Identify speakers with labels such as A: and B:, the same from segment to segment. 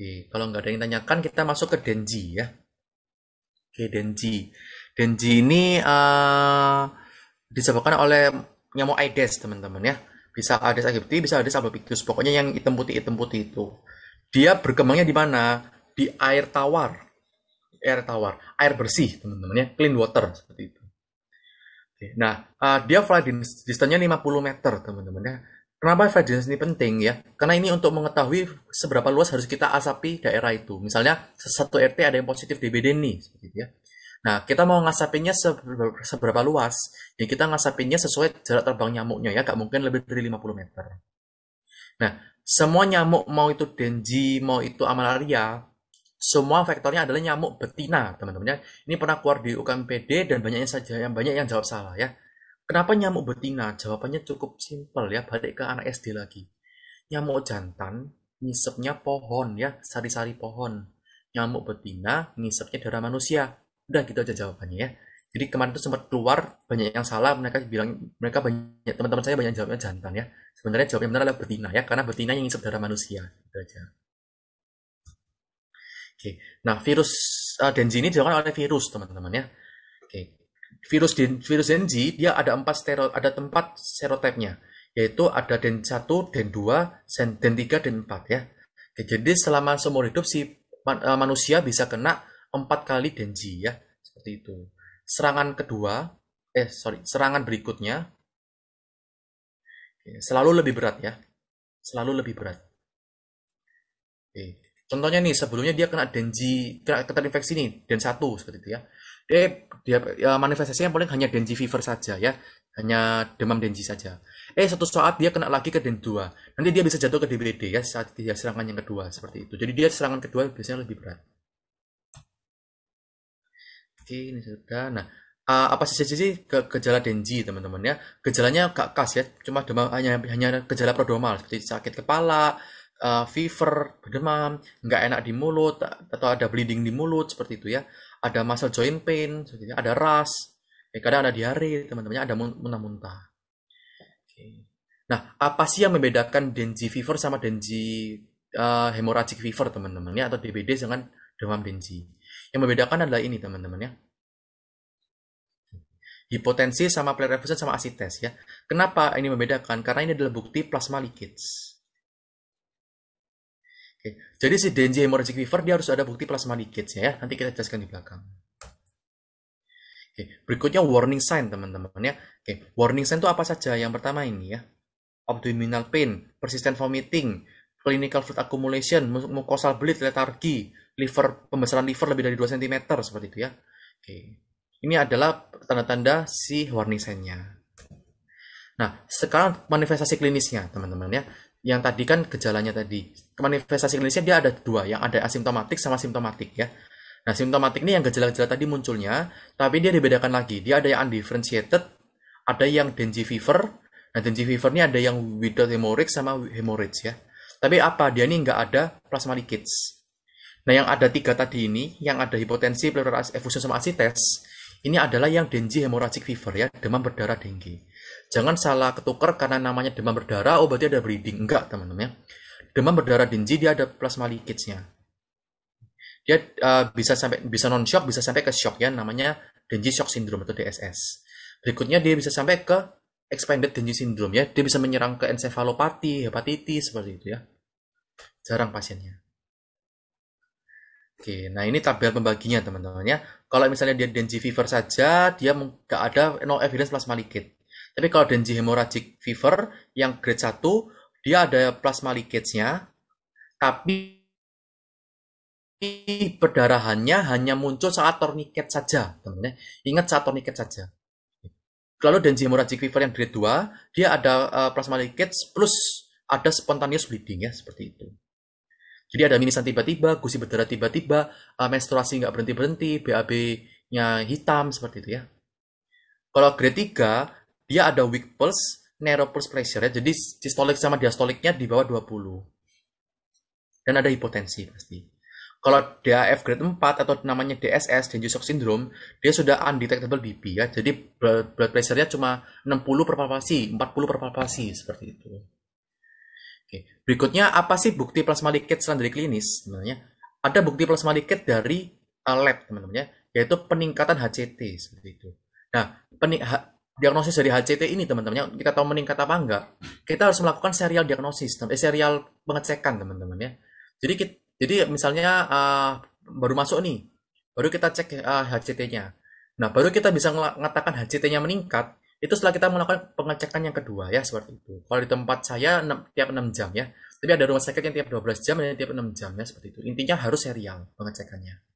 A: Oke, kalau nggak ada yang tanyakan, kita masuk ke Denji ya. Oke, Denji. Denji ini uh, disebabkan oleh nyamuk Aedes, teman-teman ya. Bisa Aedes aegypti, bisa Aedes albopictus. Pokoknya yang hitam putih hitam putih itu. Dia berkembangnya di mana? Di air tawar. Air tawar, air bersih, teman-teman ya. Clean water seperti itu. nah, uh, dia fly distance-nya 50 meter, teman-teman ya Kenapa evidence ini penting ya? Karena ini untuk mengetahui seberapa luas harus kita asapi daerah itu. Misalnya satu RT ada yang positif DBD nih, seperti ya. Nah, kita mau ngasapinnya seberapa, luas? Ya kita ngasapinnya sesuai jarak terbang nyamuknya ya, gak mungkin lebih dari 50 meter. Nah, semua nyamuk mau itu denji, mau itu amalaria, semua vektornya adalah nyamuk betina, teman teman ya. Ini pernah keluar di UKMPD dan banyaknya saja yang banyak yang jawab salah ya. Kenapa nyamuk betina? Jawabannya cukup simpel ya, balik ke anak SD lagi. Nyamuk jantan ngisepnya pohon ya, sari-sari pohon. Nyamuk betina ngisepnya darah manusia. Udah gitu aja jawabannya ya. Jadi kemarin itu sempat keluar banyak yang salah, mereka bilang mereka banyak teman-teman saya banyak jawabnya jantan ya. Sebenarnya jawabnya benar adalah betina ya, karena betina yang ngisep darah manusia. Gitu aja. Oke. Nah, virus uh, Denji ini dilakukan oleh virus, teman-teman ya. Oke virus virus Denji dia ada empat stero, ada tempat serotipnya yaitu ada den 1, den 2, den 3, den 4 ya. Oke, jadi selama seumur hidup si eh, manusia bisa kena empat kali denji ya, seperti itu. Serangan kedua, eh sorry, serangan berikutnya selalu lebih berat ya, selalu lebih berat. Oke. Contohnya nih sebelumnya dia kena denji kena terinfeksi nih den 1 seperti itu ya eh dia ya, manifestasinya paling hanya denji fever saja ya hanya demam denji saja eh satu saat dia kena lagi ke dengue 2 nanti dia bisa jatuh ke DBD ya saat dia serangan yang kedua seperti itu jadi dia serangan kedua biasanya lebih berat oke ini sudah nah ah, apa sih sih ke gejala denji teman-teman ya gejalanya gak khas ya cuma demam hanya hanya gejala prodromal seperti sakit kepala uh, fever demam nggak enak di mulut atau ada bleeding di mulut seperti itu ya ada muscle joint pain, ada ras, ya, kadang ada diare, teman-temannya ada muntah-muntah. Nah, apa sih yang membedakan dengue fever sama dengue uh, hemorrhagic fever, teman-teman ya, atau DBD dengan demam dengue? Yang membedakan adalah ini, teman-teman ya. Hipotensi sama pleuroeffusion sama asites ya. Kenapa ini membedakan? Karena ini adalah bukti plasma leakage. Oke. Jadi si Denji hemorrhagic fever dia harus ada bukti plasma leakage ya. Nanti kita jelaskan di belakang. Oke. Berikutnya warning sign teman-teman ya. Oke. Warning sign itu apa saja? Yang pertama ini ya. Abdominal pain, persistent vomiting, clinical fluid accumulation, mucosal bleed, letargi, liver pembesaran liver lebih dari 2 cm seperti itu ya. Oke. Ini adalah tanda-tanda si warning sign-nya. Nah, sekarang manifestasi klinisnya, teman-teman ya yang tadi kan gejalanya tadi manifestasi klinisnya dia ada dua yang ada asimptomatik sama simptomatik ya nah simptomatik ini yang gejala-gejala tadi munculnya tapi dia dibedakan lagi dia ada yang undifferentiated ada yang dengue fever nah dengue fever ini ada yang without hemorrhage sama hemorrhage ya tapi apa dia ini nggak ada plasma leakage nah yang ada tiga tadi ini yang ada hipotensi pleural effusion sama asites ini adalah yang dengue hemorrhagic fever ya demam berdarah dengue Jangan salah ketuker karena namanya demam berdarah, oh berarti ada bleeding. Enggak, teman-teman ya. Demam berdarah dinji dia ada plasma leakage-nya. Dia uh, bisa sampai bisa non shock, bisa sampai ke shock ya, namanya Denji shock syndrome atau DSS. Berikutnya dia bisa sampai ke expanded Denji syndrome ya, dia bisa menyerang ke encefalopati hepatitis seperti itu ya. Jarang pasiennya. Oke, nah ini tabel pembaginya teman-teman ya. Kalau misalnya dia Denji fever saja, dia nggak ada no evidence plasma leakage tapi kalau dengue hemorrhagic fever yang grade 1 dia ada plasma leakage-nya tapi perdarahannya hanya muncul saat torniket saja, teman-teman. Ya. Ingat saat torniket saja. Lalu dengue hemorrhagic fever yang grade 2, dia ada eh, plasma leakage plus ada spontaneous bleeding ya, seperti itu. Jadi ada minusan tiba-tiba, gusi berdarah tiba-tiba, eh, menstruasi nggak berhenti-berhenti, BAB-nya hitam, seperti itu ya. Kalau grade 3, dia ada weak pulse, narrow pulse pressure ya. Jadi sistolik sama diastoliknya di bawah 20. Dan ada hipotensi pasti. Kalau DAF grade 4 atau namanya DSS, dangerous Shock Syndrome, dia sudah undetectable BP ya. Jadi blood, pressure-nya cuma 60 per palpasi, 40 per palpasi seperti itu. Oke. Berikutnya apa sih bukti plasma leakage selain dari klinis sebenarnya? Ada bukti plasma leakage dari eh, lab teman-teman ya, yaitu peningkatan HCT seperti itu. Nah, diagnosis dari HCT ini teman-teman kita tahu meningkat apa enggak kita harus melakukan serial diagnosis eh, serial pengecekan teman-teman ya jadi kita, jadi misalnya uh, baru masuk nih baru kita cek uh, ah, HCT-nya nah baru kita bisa mengatakan HCT-nya meningkat itu setelah kita melakukan pengecekan yang kedua ya seperti itu kalau di tempat saya 6, tiap 6 jam ya tapi ada rumah sakit yang tiap 12 jam dan tiap 6 jam ya seperti itu intinya harus serial pengecekannya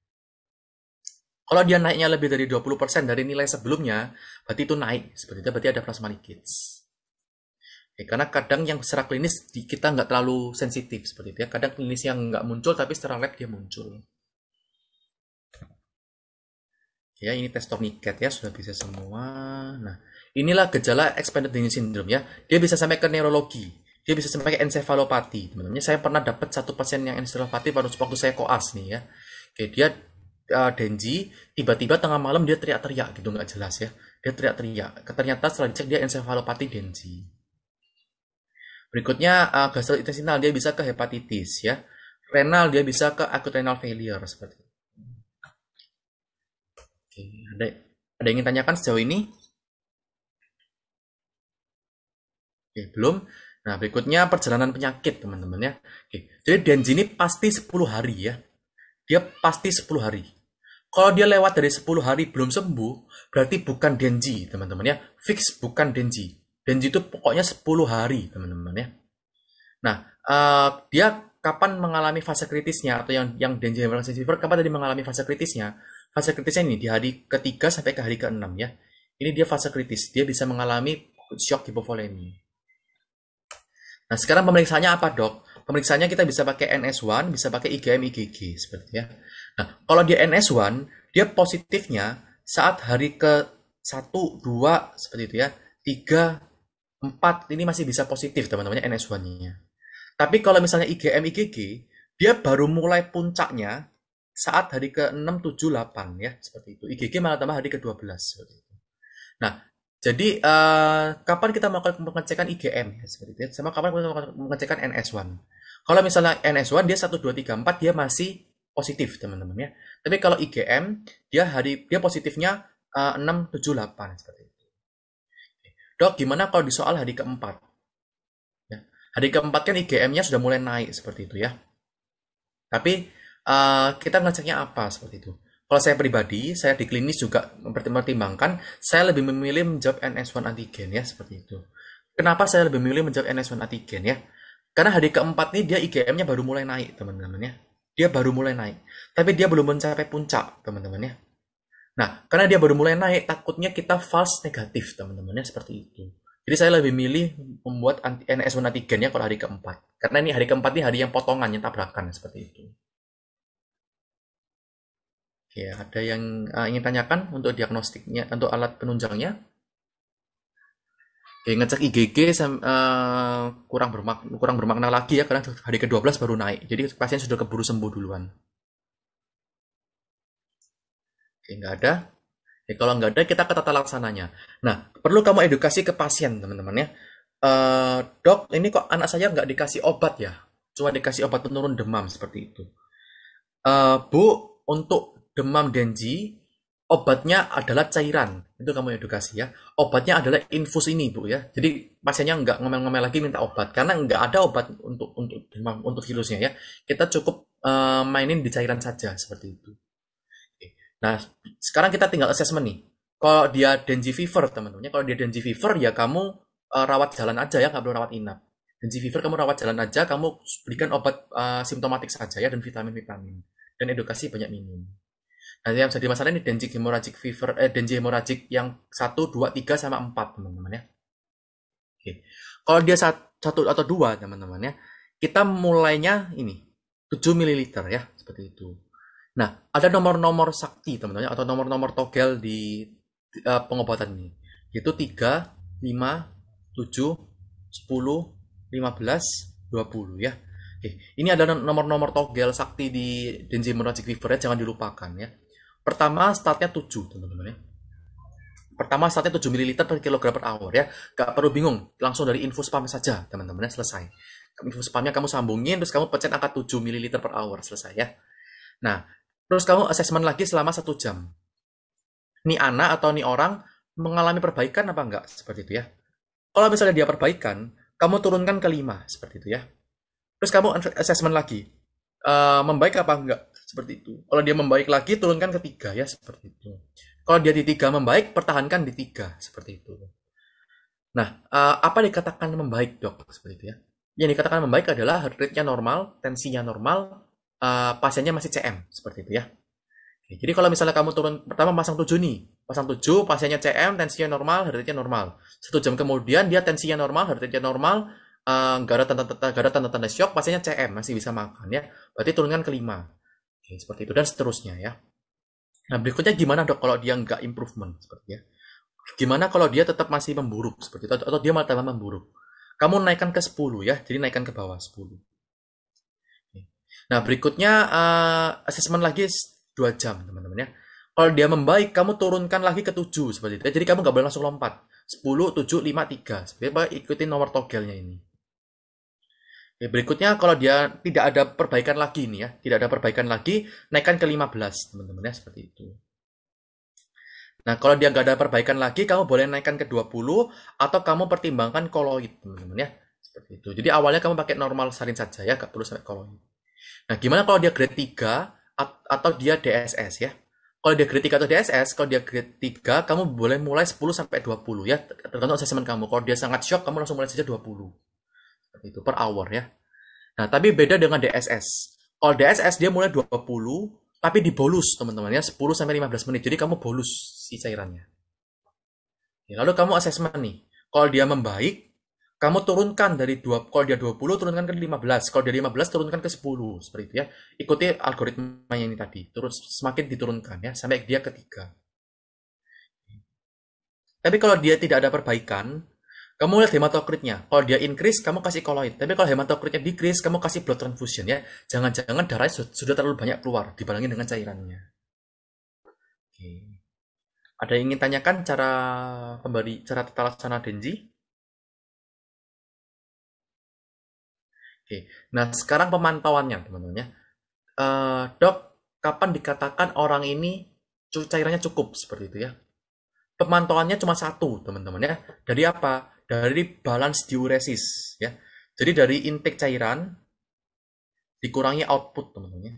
A: kalau dia naiknya lebih dari 20% dari nilai sebelumnya, berarti itu naik. Seperti itu berarti ada plasma leakage. Ya, karena kadang yang secara klinis kita nggak terlalu sensitif seperti itu ya. Kadang klinis yang nggak muncul tapi secara lab dia muncul. Ya, ini tes tourniquet ya, sudah bisa semua. Nah, inilah gejala expanded Dini syndrome ya. Dia bisa sampai ke neurologi, dia bisa sampai ke ensefalopati. Teman-teman, saya pernah dapat satu pasien yang ensefalopati pada waktu saya koas nih ya. Oke, dia uh, Denji tiba-tiba tengah malam dia teriak-teriak gitu nggak jelas ya dia teriak-teriak ternyata setelah dicek dia ensefalopati Denji berikutnya uh, intestinal dia bisa ke hepatitis ya renal dia bisa ke acute renal failure seperti itu. Oke, ada ada yang ingin tanyakan sejauh ini? Oke, belum. Nah, berikutnya perjalanan penyakit, teman-teman ya. Oke, jadi Denji ini pasti 10 hari ya dia pasti 10 hari. Kalau dia lewat dari 10 hari belum sembuh, berarti bukan denji, teman-teman ya. Fix bukan denji. Denji itu pokoknya 10 hari, teman-teman ya. Nah, uh, dia kapan mengalami fase kritisnya atau yang yang denji hemorrhagic fever kapan tadi mengalami fase kritisnya? Fase kritisnya ini di hari ketiga sampai ke hari keenam ya. Ini dia fase kritis. Dia bisa mengalami shock hipovolemi. Nah, sekarang pemeriksaannya apa, Dok? pemeriksaannya kita bisa pakai NS1, bisa pakai IgM, IgG seperti ya. Nah, kalau dia NS1, dia positifnya saat hari ke 1, 2 seperti itu ya. 3 4 ini masih bisa positif teman-temannya NS1-nya. Tapi kalau misalnya IgM, IgG, dia baru mulai puncaknya saat hari ke 6, 7, 8 ya, seperti itu. IgG malah tambah hari ke 12 seperti itu. Nah, jadi uh, kapan kita melakukan pengecekan IgM ya, seperti itu, ya. sama kapan kita melakukan pengecekan NS1. Kalau misalnya NS1 dia 1 2 3 4 dia masih positif teman-teman ya. Tapi kalau IgM dia hari dia positifnya uh, 6 7 8 seperti itu. Dok, gimana kalau di soal hari keempat? Ya. Hari keempat kan IgM-nya sudah mulai naik seperti itu ya. Tapi uh, kita ngeceknya apa seperti itu? Kalau saya pribadi, saya di klinis juga mempertimbangkan, saya lebih memilih menjawab NS1 antigen ya, seperti itu. Kenapa saya lebih memilih menjawab NS1 antigen ya? Karena hari keempat ini dia IgM-nya baru mulai naik, teman-teman ya. Dia baru mulai naik. Tapi dia belum mencapai puncak, teman-teman ya. Nah, karena dia baru mulai naik, takutnya kita false negatif, teman-teman ya, seperti itu. Jadi saya lebih milih membuat NS1 antigen ya kalau hari keempat. Karena ini hari keempat ini hari yang potongan, yang tabrakan, seperti itu ya ada yang uh, ingin tanyakan untuk diagnostiknya, untuk alat penunjangnya? Oke, ngecek IgG uh, eh, kurang bermakna, kurang bermakna lagi ya karena hari ke-12 baru naik. Jadi pasien sudah keburu sembuh duluan. Oke, nggak ada. Ya, kalau nggak ada, kita ke tata laksananya. Nah, perlu kamu edukasi ke pasien, teman-teman ya. Uh, dok, ini kok anak saya nggak dikasih obat ya? Cuma dikasih obat penurun demam seperti itu. Uh, bu, untuk demam denji, obatnya adalah cairan. Itu kamu edukasi ya. Obatnya adalah infus ini, Bu ya. Jadi pasiennya nggak ngomel-ngomel lagi minta obat karena nggak ada obat untuk untuk demam untuk virusnya ya. Kita cukup uh, mainin di cairan saja seperti itu. Nah, sekarang kita tinggal assessment nih. Kalau dia dengue fever, teman-teman, kalau dia dengue fever ya kamu uh, rawat jalan aja ya, nggak perlu rawat inap. Dengue fever kamu rawat jalan aja, kamu berikan obat uh, simptomatik saja ya dan vitamin-vitamin dan edukasi banyak minum. Nah, yang jadi masalah ini denji hemorrhagic fever, eh, denji hemorrhagic yang 1, 2, 3, sama 4, teman-teman ya. Oke. Kalau dia 1 atau 2, teman-teman ya, kita mulainya ini, 7 ml ya, seperti itu. Nah, ada nomor-nomor sakti teman-teman ya, atau nomor-nomor togel di uh, pengobatan ini. Yaitu 3, 5, 7, 10, 15, 20 ya. Oke, ini adalah nomor-nomor togel sakti di denji hemorrhagic fever ya, jangan dilupakan ya. Pertama startnya 7 teman-teman ya. Pertama startnya 7 ml per kilogram per hour ya. Gak perlu bingung, langsung dari infus pump saja teman-teman ya, selesai. Infus pumpnya kamu sambungin, terus kamu pencet angka 7 ml per hour, selesai ya. Nah, terus kamu assessment lagi selama satu jam. Ini anak atau ini orang mengalami perbaikan apa enggak, seperti itu ya. Kalau misalnya dia perbaikan, kamu turunkan ke 5, seperti itu ya. Terus kamu assessment lagi, uh, membaik apa enggak? seperti itu. Kalau dia membaik lagi turunkan ke tiga ya seperti itu. Kalau dia di tiga membaik pertahankan di tiga seperti itu. Nah, eh, apa dikatakan membaik dok seperti itu ya? Yang dikatakan membaik adalah heart rate-nya normal, tensinya normal, eh, pasiennya masih CM seperti itu ya. jadi kalau misalnya kamu turun pertama pasang tujuh nih, pasang tujuh, pasiennya CM, tensinya normal, heart rate-nya normal. Satu jam kemudian dia tensinya normal, heart rate-nya normal, eh, nggak gara ada tanda-tanda shock, pasiennya CM masih bisa makan ya. Berarti turunkan ke lima. Oke, seperti itu dan seterusnya ya. Nah, berikutnya gimana dok kalau dia nggak improvement seperti ya? Gimana kalau dia tetap masih memburuk seperti itu atau dia malah tambah memburuk? Kamu naikkan ke 10 ya, jadi naikkan ke bawah 10. Nah, berikutnya uh, eh, asesmen lagi 2 jam, teman-teman ya. Kalau dia membaik, kamu turunkan lagi ke 7 seperti itu. Ya. Jadi kamu nggak boleh langsung lompat. 10, 7, 5, 3. Seperti apa? Ikutin nomor togelnya ini. Ya, berikutnya kalau dia tidak ada perbaikan lagi nih ya, tidak ada perbaikan lagi, naikkan ke 15 teman-teman ya seperti itu. Nah, kalau dia nggak ada perbaikan lagi, kamu boleh naikkan ke 20 atau kamu pertimbangkan koloid teman-teman ya.
B: Seperti itu. Jadi
A: awalnya kamu pakai normal saring saja ya, nggak perlu sampai koloid. Nah, gimana kalau dia grade 3 atau dia DSS ya? Kalau dia grade 3 atau DSS, kalau dia grade 3, kamu boleh mulai 10 sampai 20 ya, tergantung asesmen kamu. Kalau dia sangat shock, kamu langsung mulai saja 20 itu per hour ya. Nah, tapi beda dengan DSS. Kalau DSS dia mulai 20 tapi dibolus teman-teman ya 10 sampai 15 menit. Jadi kamu bolus si cairannya. Ya, lalu kamu assessment nih. Kalau dia membaik, kamu turunkan dari dua kalau dia 20 turunkan ke 15 kalau dia 15 turunkan ke 10 seperti itu ya ikuti algoritmanya ini tadi terus semakin diturunkan ya sampai dia ketiga tapi kalau dia tidak ada perbaikan kamu lihat hematokritnya. Kalau dia increase, kamu kasih koloid. Tapi kalau hematokritnya decrease, kamu kasih blood transfusion ya. Jangan-jangan darahnya sudah terlalu banyak keluar dibandingin dengan cairannya. Oke. Ada yang ingin tanyakan cara kembali cara tata laksana Denji? Oke. Nah, sekarang pemantauannya, teman-teman ya. Uh, dok, kapan dikatakan orang ini cairannya cukup seperti itu ya? Pemantauannya cuma satu, teman-teman ya. Dari apa? dari balance diuresis ya. Jadi dari intake cairan dikurangi output teman-teman ya.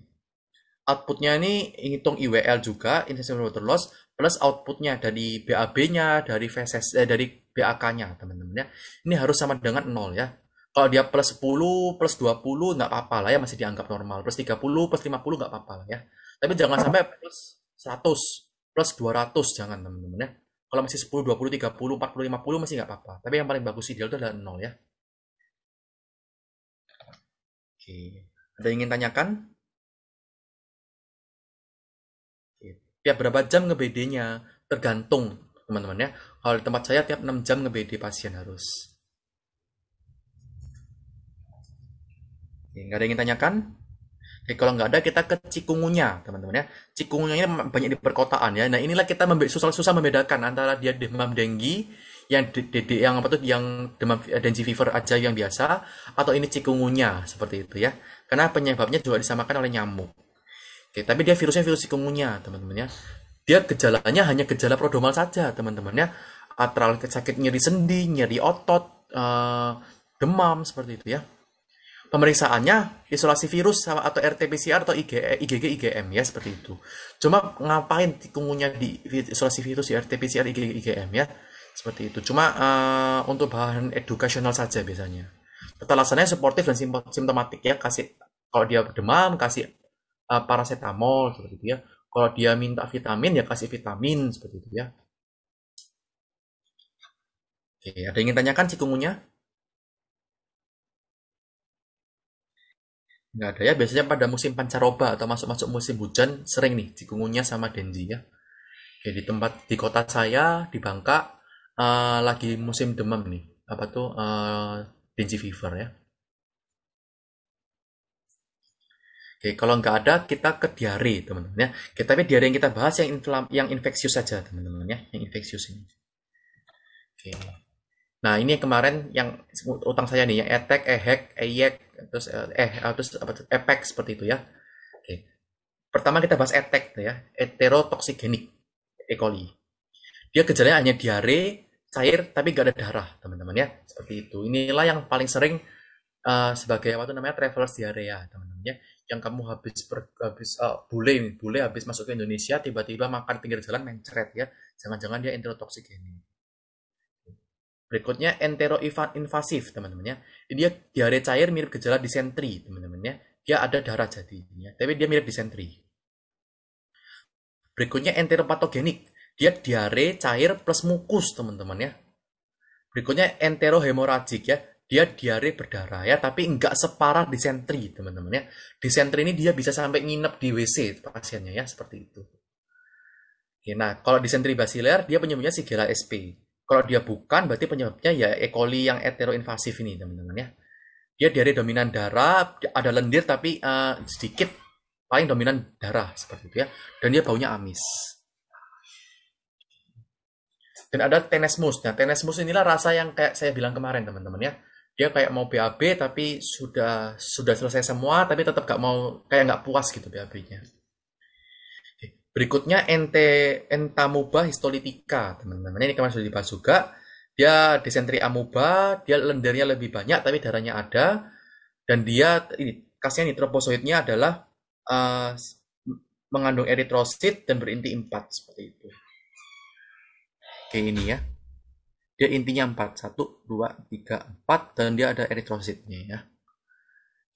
A: Outputnya ini hitung IWL juga, intensive water loss, plus outputnya dari BAB-nya, dari VSS, eh, dari BAK-nya teman-teman ya. Ini harus sama dengan 0 ya. Kalau dia plus 10, plus 20 nggak apa-apa lah ya, masih dianggap normal. Plus 30, plus 50 nggak apa-apa lah ya. Tapi jangan sampai plus 100, plus 200 jangan teman-teman ya kalau masih 10, 20, 30, 40, 50 masih nggak apa-apa. Tapi yang paling bagus
B: ideal itu adalah 0 ya. Oke. Ada yang ingin tanyakan? Oke. Tiap berapa jam
A: ngebedenya? Tergantung, teman-teman ya. Kalau di tempat saya tiap 6 jam ngebede pasien harus. Oke, nggak ada yang ingin tanyakan? Jadi eh, kalau nggak ada kita ke cikungunya, teman-teman ya. Cikungunya ini banyak di perkotaan ya. Nah, inilah kita susah-susah membedakan antara dia demam denggi yang de, de, yang apa tuh yang demam eh, dengue fever aja yang biasa atau ini cikungunya seperti itu ya. Karena penyebabnya juga disamakan oleh nyamuk. Oke, tapi dia virusnya virus cikungunya, teman-teman ya. Dia gejalanya hanya gejala prodromal saja, teman-teman ya. Atral sakit nyeri sendi, nyeri otot, uh, demam seperti itu ya pemeriksaannya isolasi virus sama atau RT-PCR atau IG, eh, IgG IgM ya seperti itu. Cuma ngapain tikungunya di isolasi virus di RT-PCR IgG IgM ya seperti itu. Cuma uh, untuk bahan edukasional saja biasanya. Alasannya suportif dan simptomatik ya kasih kalau dia demam kasih uh, paracetamol seperti itu ya. Kalau dia minta vitamin ya kasih
B: vitamin seperti itu ya. Oke, ada yang ingin tanyakan cikungunya? nggak ada ya
A: biasanya pada musim pancaroba atau masuk masuk musim hujan sering nih cikungunya sama denji ya jadi tempat di kota saya di Bangka uh, lagi musim demam nih apa tuh uh, eh, denji fever ya Oke, kalau nggak ada kita ke diare teman-teman ya. Kita tapi diare yang kita bahas yang inflam, yang infeksius saja teman-teman ya, yang infeksius ini. Oke. Nah, ini kemarin yang utang saya nih, yang etek, ehek, eyek, terus eh, eh terus apa efek seperti itu ya. Oke. Pertama kita bahas etek ya, heterotoksigenik E. coli. Dia gejalanya hanya diare, cair tapi gak ada darah, teman-teman ya. Seperti itu. Inilah yang paling sering uh, sebagai apa tuh namanya travelers ya teman-teman ya. Yang kamu habis per, habis uh, bule, bule habis masuk ke Indonesia tiba-tiba makan pinggir jalan mencret ya. Jangan-jangan dia enterotoksigenik. Berikutnya entero invasif teman-temannya. Dia diare cair mirip gejala disentri teman-temannya. Dia ada darah jadinya, tapi dia mirip disentri. Berikutnya enteropatogenik. Dia diare cair plus mukus teman-teman ya. Berikutnya enterohemoragik ya. Dia diare berdarah ya, tapi nggak separah disentri teman-teman ya. Disentri ini dia bisa sampai nginep di WC pasiennya ya, seperti itu. Oke, nah, kalau disentri basiler dia penyembuhnya Shigella SP. Kalau dia bukan, berarti penyebabnya ya E. coli yang heteroinvasif ini, teman-teman ya. Dia dari dominan darah, ada lendir tapi uh, sedikit, paling dominan darah seperti itu ya. Dan dia baunya amis. Dan ada tenesmus. Nah, tenesmus inilah rasa yang kayak saya bilang kemarin, teman-teman ya. Dia kayak mau BAB tapi sudah sudah selesai semua, tapi tetap gak mau kayak nggak puas gitu BAB-nya. Berikutnya ente entamoeba histolytica, teman-teman. Ini kemarin sudah dibahas juga. Dia disentri amuba, dia lendirnya lebih banyak tapi darahnya ada dan dia ini kasnya nitroposoidnya adalah uh, mengandung eritrosit dan berinti 4 seperti itu. Oke, ini ya. Dia intinya 4, 1, 2, 3, 4 dan dia ada eritrositnya ya.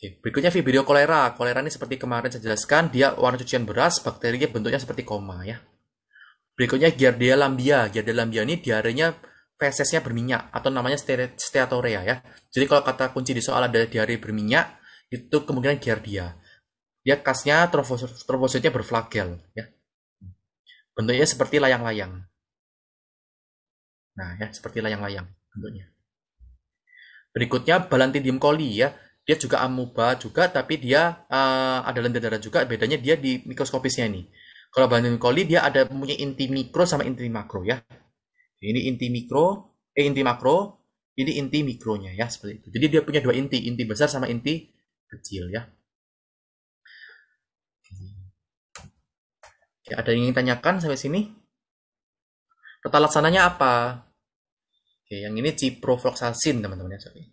A: Berikutnya Vibrio kolera. Kolera ini seperti kemarin saya jelaskan, dia warna cucian beras, bakterinya bentuknya seperti koma ya. Berikutnya Giardia lambia. Giardia lambia ini diarenya fesesnya berminyak atau namanya steatorrhea ya. Jadi kalau kata kunci di soal ada diare berminyak, itu kemungkinan Giardia. Dia khasnya trofositnya berflagel ya. Bentuknya seperti layang-layang. Nah ya, seperti layang-layang bentuknya. Berikutnya Balantidium coli ya dia juga amuba juga tapi dia uh, ada lendir darah juga bedanya dia di mikroskopisnya ini kalau banding koli dia ada punya inti mikro sama inti makro ya ini inti mikro eh inti makro ini inti mikronya ya seperti itu jadi dia punya dua inti inti besar sama inti kecil ya ya ada yang ingin tanyakan sampai sini tata laksananya apa Oke, yang ini ciprofloxacin teman-teman ya sorry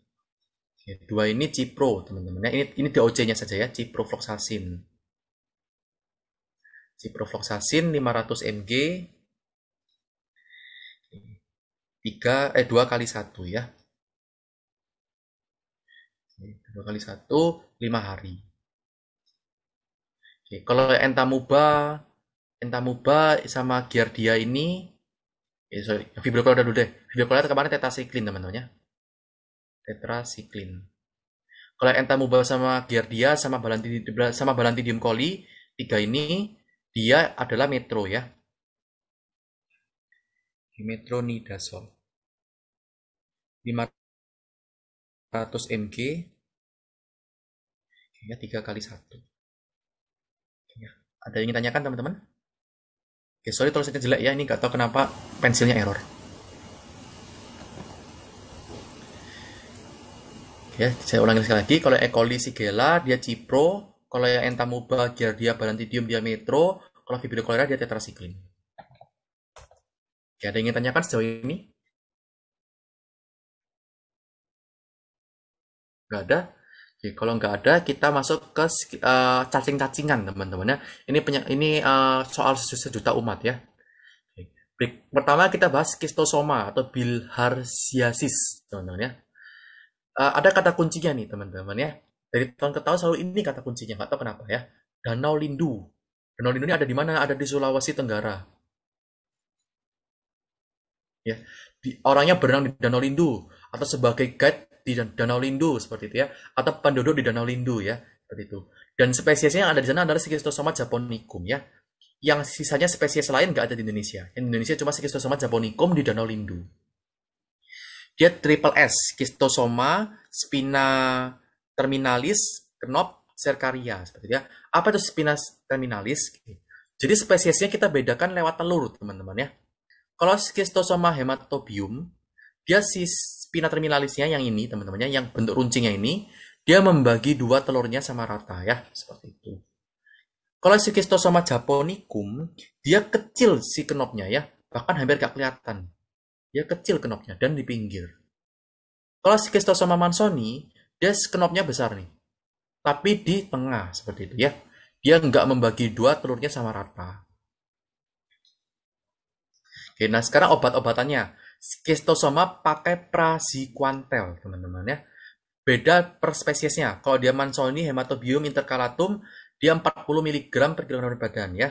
A: Ya, dua ini cipro teman-teman. Ya, ini ini DOC-nya saja ya, ciprofloxacin. Ciprofloxacin 500 mg 3 eh 2 kali 1 ya. 2 kali 1 5 hari. Oke, kalau entamuba entamuba sama giardia ini ya sorry, fibrocolor dulu deh. Fibrocolor kemarin tetasiklin, teman-teman ya tetrasiklin. Kalau Enta sama Giardia sama Balantidium sama Balantidium coli tiga ini dia adalah metro ya.
B: Metronidazol. 500 mg ya tiga kali 1. ya. ada yang ingin tanyakan teman-teman oke eh, sorry tulisannya
A: jelek ya ini nggak tahu kenapa pensilnya error ya saya ulangi sekali lagi kalau E. coli dia Cipro kalau yang Entamoeba Giardia Balantidium dia Metro kalau Vibrio cholera dia tetrasiklin
B: ya ada yang ingin tanyakan sejauh ini nggak ada Oke, kalau nggak ada kita masuk ke
A: uh, cacing-cacingan teman-teman ya ini ini uh, soal sejuta umat ya Oke. pertama kita bahas kistosoma atau bilharziasis teman-teman ya uh, ada kata kuncinya nih teman-teman ya. Dari tahun ke tahun selalu ini kata kuncinya, nggak tahu kenapa ya. Danau Lindu. Danau Lindu ini ada di mana? Ada di Sulawesi Tenggara. Ya, di, orangnya berenang di Danau Lindu atau sebagai guide di Danau Lindu seperti itu ya, atau penduduk di Danau Lindu ya, seperti itu. Dan spesiesnya yang ada di sana adalah Schistosoma japonicum ya. Yang sisanya spesies lain nggak ada di Indonesia. Indonesia cuma Schistosoma japonicum di Danau Lindu dia triple S, kistosoma, spina terminalis, knop, cercaria seperti dia. Ya. Apa itu spina terminalis? Jadi spesiesnya kita bedakan lewat telur, teman-teman ya. Kalau schistosoma hematobium, dia si spina terminalisnya yang ini, teman-temannya, yang bentuk runcingnya ini, dia membagi dua telurnya sama rata ya, seperti itu. Kalau schistosoma japonicum, dia kecil si knopnya ya, bahkan hampir gak kelihatan dia kecil kenopnya dan di pinggir. Kalau Kestosoma mansoni, dia kenopnya besar nih. Tapi di tengah seperti itu ya. Dia nggak membagi dua telurnya sama rata. Oke, nah sekarang obat-obatannya. skistosoma pakai praziquantel, teman-teman ya. Beda per spesiesnya. Kalau dia mansoni hematobium intercalatum, dia 40 mg per kilogram badan ya.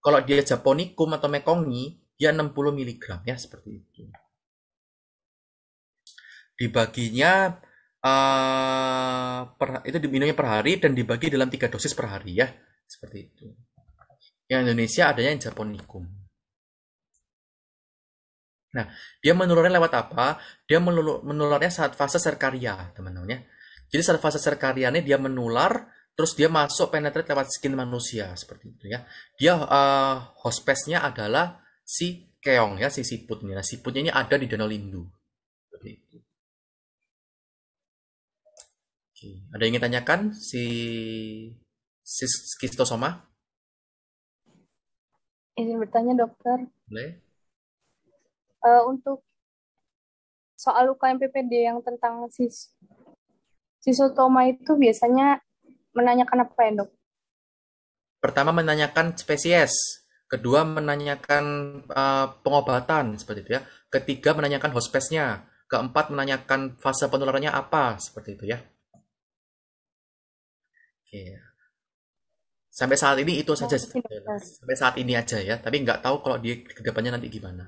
A: Kalau dia japonicum atau mekongi, ya 60 mg ya seperti itu. Dibaginya uh, per, itu diminumnya per hari dan dibagi dalam tiga dosis per hari ya
B: seperti itu.
A: Yang Indonesia adanya yang Japonicum. Nah, dia menularnya lewat apa? Dia menularnya saat fase serkaria, teman-teman ya. Jadi saat fase serkaria ini dia menular, terus dia masuk penetrate lewat skin manusia seperti itu ya. Dia uh, eh, hospesnya adalah si keong ya si siputnya. Nah, siputnya ini ada di Danau Lindu. Seperti itu.
B: Oke. Ada yang ingin tanyakan si si skistosoma? Ingin bertanya dokter. Boleh. Uh, untuk soal luka
A: MPPD yang tentang sis
B: sisotoma itu biasanya menanyakan
A: apa ya dok? Pertama menanyakan spesies kedua menanyakan uh, pengobatan seperti itu ya, ketiga menanyakan hospesnya, keempat menanyakan fase penularannya apa seperti itu ya. Oke. Sampai saat ini itu saja sampai saat ini aja ya, tapi nggak tahu kalau di kedepannya nanti gimana.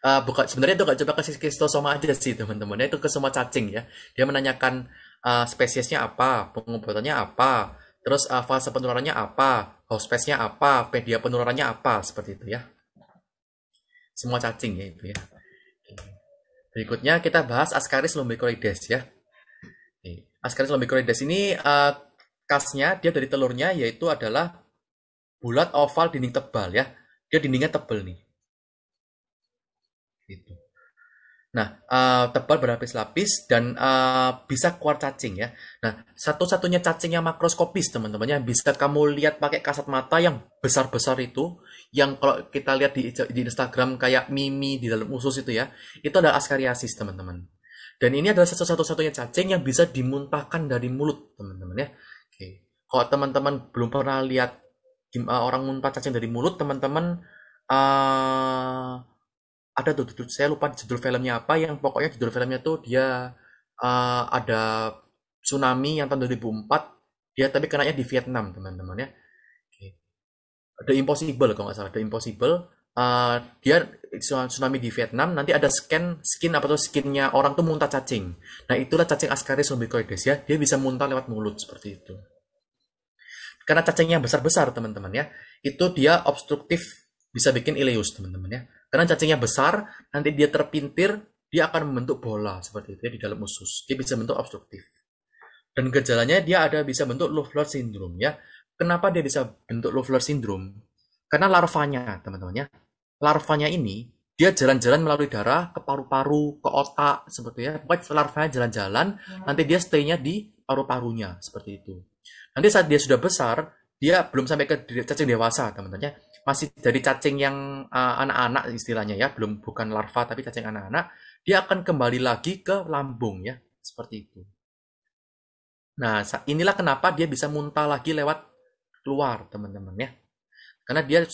A: Uh, eh, bukan sebenarnya itu nggak coba ke sama aja sih teman-teman, itu ke semua cacing ya. Dia menanyakan uh, spesiesnya apa, pengobatannya apa, terus uh, fase penularannya apa, hospesnya apa, media penularannya apa, seperti itu ya. Semua cacing ya itu ya. Berikutnya kita bahas Ascaris lumbricoides ya. Ascaris lumbricoides ini uh, eh, kasnya dia dari telurnya yaitu adalah bulat oval dinding tebal ya. Dia dindingnya tebal nih. Nah, uh, tebal berlapis-lapis dan uh, bisa keluar cacing ya. Nah, satu-satunya cacing yang makroskopis teman-teman yang bisa kamu lihat pakai kasat mata yang besar-besar itu, yang kalau kita lihat di, di Instagram kayak mimi di dalam usus itu ya, itu adalah askariasis teman-teman. Dan ini adalah satu-satunya cacing yang bisa dimuntahkan dari mulut teman-teman ya. Oke. Kalau teman-teman belum pernah lihat eh, orang muntah cacing dari mulut, teman-teman uh, ada tuh judul saya lupa judul filmnya apa yang pokoknya judul filmnya tuh dia uh, ada tsunami yang tahun 2004 dia tapi kenanya di Vietnam teman-teman ya The Impossible kalau nggak salah The Impossible uh, dia tsunami di Vietnam nanti ada scan skin apa tuh skinnya orang tuh muntah cacing nah itulah cacing Ascaris lumbicoides ya dia bisa muntah lewat mulut seperti itu karena cacingnya besar-besar teman-teman ya itu dia obstruktif bisa bikin ileus teman-teman ya karena cacingnya besar, nanti dia terpintir, dia akan membentuk bola seperti itu ya, di dalam usus. Dia bisa bentuk obstruktif. Dan gejalanya dia ada bisa bentuk Loeffler syndrome ya. Kenapa dia bisa bentuk Loeffler syndrome? Karena larvanya, teman-teman ya. Larvanya ini dia jalan-jalan melalui darah ke paru-paru, ke otak seperti ya. Pokoknya larvanya jalan-jalan, nanti dia stay-nya di paru-parunya seperti itu. Nanti saat dia sudah besar, dia belum sampai ke cacing dewasa, teman-teman ya masih dari cacing yang eh, anak-anak uh, istilahnya ya, belum bukan larva tapi cacing anak-anak, dia akan kembali lagi ke lambung ya, seperti itu. Nah, inilah kenapa dia bisa muntah lagi lewat keluar, teman-teman ya. Karena dia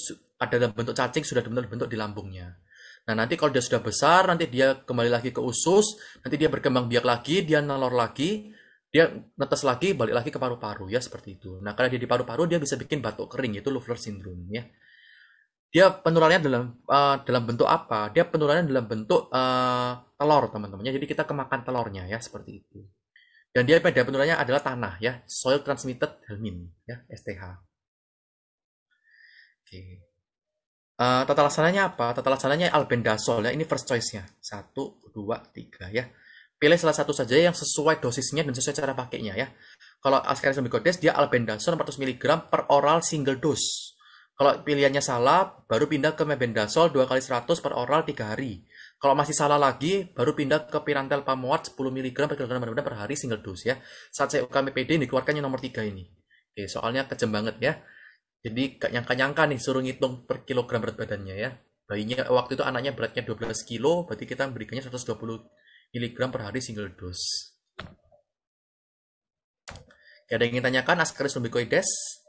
A: ada dalam bentuk cacing sudah benar bentuk di lambungnya. Nah, nanti kalau dia sudah besar, nanti dia kembali lagi ke usus, nanti dia berkembang biak lagi, dia nelor lagi, dia netes lagi, balik lagi ke paru-paru ya seperti itu. Nah, karena dia di paru-paru dia bisa bikin batuk kering itu Lufler syndrome ya dia penularannya dalam uh, dalam bentuk apa? Dia penularannya dalam bentuk uh, telur, teman-temannya. Jadi kita kemakan telurnya ya, seperti itu. Dan dia pada penularannya adalah tanah ya, soil transmitted helmin ya, STH. Oke. Uh, tata laksananya apa? Tata laksananya albendazole ya, ini first choice-nya. Satu, dua, tiga ya. Pilih salah satu saja yang sesuai dosisnya dan sesuai cara pakainya ya. Kalau Ascaris dia albendazol 400 mg per oral single dose kalau pilihannya salah, baru pindah ke mebendazol 2 kali 100 per oral 3 hari. Kalau masih salah lagi, baru pindah ke pirantel pamuat 10 mg per kilogram berat per hari single dose ya. Saat saya PD ini dikeluarkannya nomor 3 ini. Oke, soalnya kejam banget ya. Jadi gak nyangka-nyangka nih suruh ngitung per kilogram berat badannya ya. Bayinya waktu itu anaknya beratnya 12 kilo, berarti kita memberikannya 120 mg per hari single dose. Gak ada yang ingin tanyakan, Ascaris lumbicoides?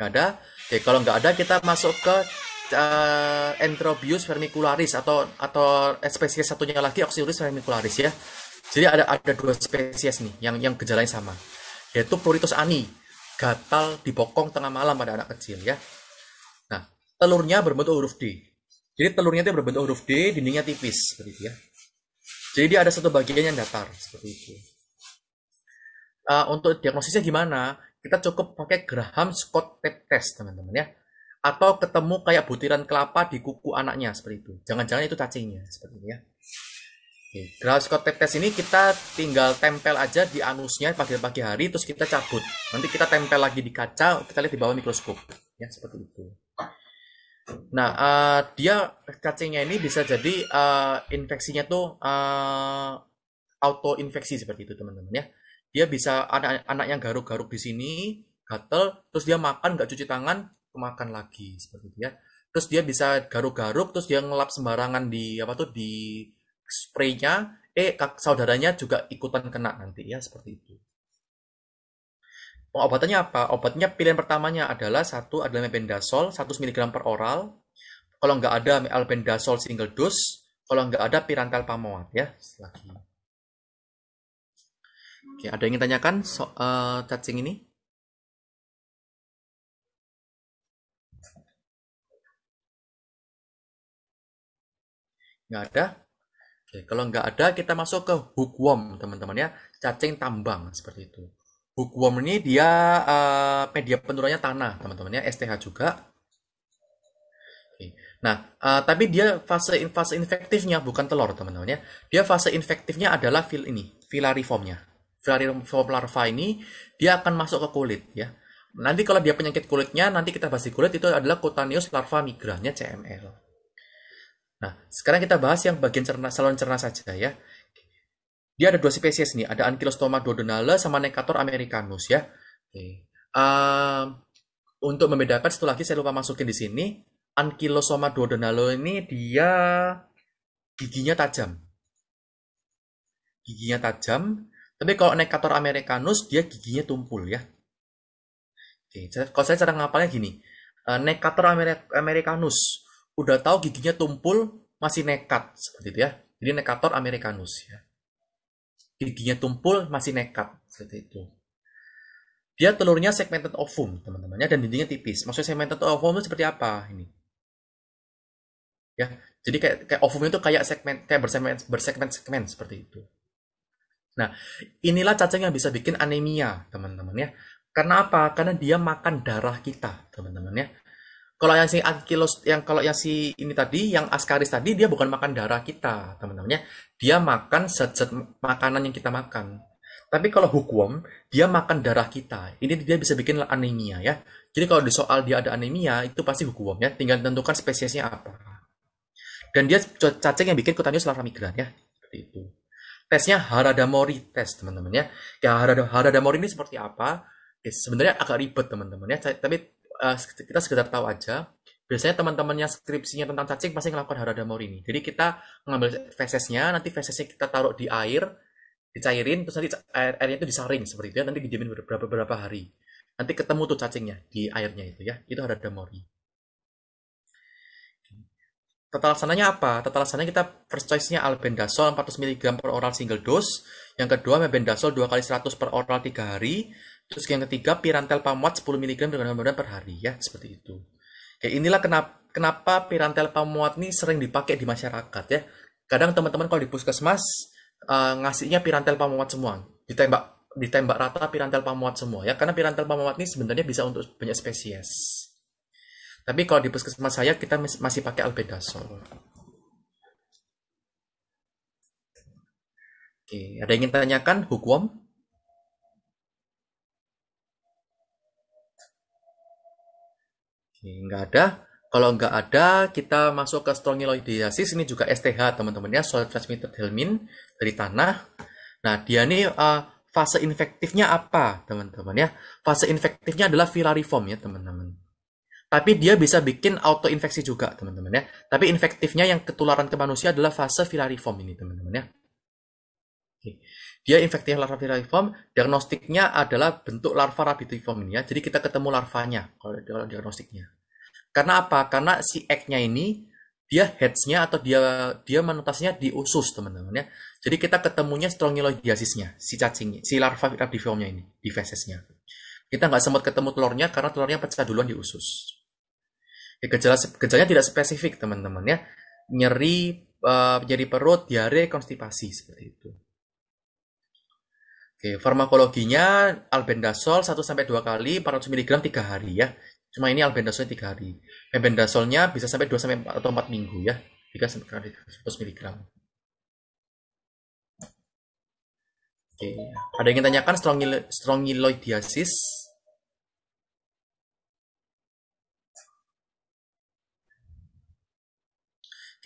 A: Nggak ada. Oke, kalau nggak ada kita masuk ke uh, Entrobius vermicularis atau atau spesies satunya lagi Oxyuris vermicularis ya. Jadi ada ada dua spesies nih yang yang gejalanya sama. Yaitu pruritus ani, gatal di bokong tengah malam pada anak kecil ya. Nah, telurnya berbentuk huruf D. Jadi telurnya itu berbentuk huruf D, dindingnya tipis seperti itu ya. Jadi dia ada satu bagian yang datar seperti itu. Uh, untuk diagnosisnya gimana? kita cukup pakai Graham Scott Tape Test teman-teman ya atau ketemu kayak butiran kelapa di kuku anaknya seperti itu jangan-jangan itu cacingnya seperti ini ya Oke, Graham Scott Tape Test ini kita tinggal tempel aja di anusnya pagi-pagi hari terus kita cabut nanti kita tempel lagi di kaca kita lihat di bawah mikroskop
B: ya seperti itu
A: Nah, uh, dia cacingnya ini bisa jadi uh, infeksinya tuh uh, autoinfeksi seperti itu, teman-teman ya dia bisa anak-anak yang garuk-garuk di sini gatel terus dia makan nggak cuci tangan kemakan lagi seperti itu ya terus dia bisa garuk-garuk terus dia ngelap sembarangan di apa tuh di spraynya eh kak saudaranya juga ikutan kena nanti ya seperti itu nah, Obatnya apa obatnya pilihan pertamanya adalah satu adalah mependazol 100 mg per oral kalau nggak ada albendazol single dose kalau nggak ada pirantel pamoat ya
B: lagi Oke, ada yang ingin tanyakan so uh, cacing ini? Nggak ada? Oke, kalau nggak ada, kita masuk ke hookworm,
A: teman-teman ya. Cacing tambang, seperti itu. Hookworm ini dia uh, media penurunannya tanah, teman-teman ya. STH juga. Oke. Nah, uh, tapi dia fase fase infektifnya bukan telur, teman-teman ya. Dia fase infektifnya adalah fil ini, filariformnya Filarium larva ini dia akan masuk ke kulit ya. Nanti kalau dia penyakit kulitnya nanti kita bahas di kulit itu adalah cutaneous larva nya CML. Nah, sekarang kita bahas yang bagian cerna, salon cerna saja ya. Dia ada dua spesies nih, ada Ankylostoma duodenale sama Necator americanus ya. Oke. Um, untuk membedakan satu lagi saya lupa masukin di sini, Ankylostoma duodenale ini dia giginya tajam. Giginya tajam, tapi kalau nekator americanus dia giginya tumpul ya. Oke, kalau saya cara ngapalnya gini. Eh, nekator americanus udah tahu giginya tumpul masih nekat seperti itu ya. Jadi nekator americanus ya. Giginya tumpul masih nekat seperti itu. Dia telurnya segmented ovum, teman-temannya dan dindingnya tipis. Maksudnya segmented ovum itu seperti apa ini? Ya, jadi kayak kayak ovumnya itu kayak segmen kayak bersegmen bersegmen segmen seperti itu. Nah, inilah cacing yang bisa bikin anemia, teman-teman ya. Karena apa? Karena dia makan darah kita, teman-teman ya. Kalau yang si ankylos, yang kalau yang si ini tadi, yang askaris tadi, dia bukan makan darah kita, teman-teman ya. Dia makan zat-zat makanan yang kita makan. Tapi kalau hukum dia makan darah kita. Ini dia bisa bikin anemia ya. Jadi kalau di soal dia ada anemia, itu pasti hukum ya. Tinggal tentukan spesiesnya apa. Dan dia cacing yang bikin kutanius larva migran ya.
B: Seperti itu
A: tesnya Haradamori test teman-teman ya. Ya Haradamori ini seperti apa? Ya, sebenarnya agak ribet teman-teman ya, tapi uh, kita sekedar tahu aja. Biasanya teman-temannya skripsinya tentang cacing pasti melakukan Haradamori ini. Jadi kita mengambil fesesnya, nanti fesesnya kita taruh di air, dicairin, terus nanti air airnya itu disaring seperti itu ya, nanti dijamin beberapa beberapa hari. Nanti ketemu tuh cacingnya di airnya itu ya, itu Haradamori. Tata laksananya apa? Tata laksananya kita first choice-nya albendazole 400 mg per oral single dose. Yang kedua mebendazole 2 kali 100 per oral 3 hari. Terus yang ketiga pirantel pamuat 10 mg dengan mudah per hari ya, seperti itu. Oke inilah kenapa kenapa pirantel pamuat ini sering dipakai di masyarakat ya. Kadang teman-teman kalau di puskesmas uh, ngasihnya pirantel pamuat semua. Ditembak ditembak rata pirantel pamuat semua ya karena pirantel pamuat ini sebenarnya bisa untuk banyak spesies. Tapi kalau di puskesmas saya kita masih pakai albendazol. Oke, ada yang ingin tanyakan hukum? Oke, nggak ada. Kalau nggak ada, kita masuk ke strongyloidiasis. Ini juga STH, teman-teman ya, soal transmitted helmin dari tanah. Nah, dia ini uh, fase infektifnya apa, teman-teman ya? Fase infektifnya adalah virariform ya, teman-teman tapi dia bisa bikin autoinfeksi juga teman-teman ya tapi infektifnya yang ketularan ke manusia adalah fase filariform ini teman-teman ya Oke. dia infektif larva filariform diagnostiknya adalah bentuk larva rabitiform ini ya jadi kita ketemu larvanya kalau diagnostiknya karena apa karena si egg-nya ini dia heads-nya atau dia dia menetasnya di usus teman-teman ya jadi kita ketemunya strongyloidiasisnya si cacing si larva rabitiformnya ini di fesesnya kita nggak sempat ketemu telurnya karena telurnya pecah duluan di usus ya, gejala gejalanya tidak spesifik teman-teman ya nyeri uh, jadi perut diare konstipasi seperti itu Oke, farmakologinya albendazol 1 sampai dua kali 400 mg tiga hari ya. Cuma ini albendazol tiga hari. Albendazolnya bisa sampai 2 sampai empat atau empat minggu ya. 3 sampai 100 mg. Oke, ada yang ingin tanyakan strongyloidiasis?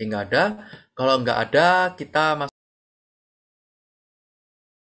B: nggak ada. Kalau nggak ada, kita masuk.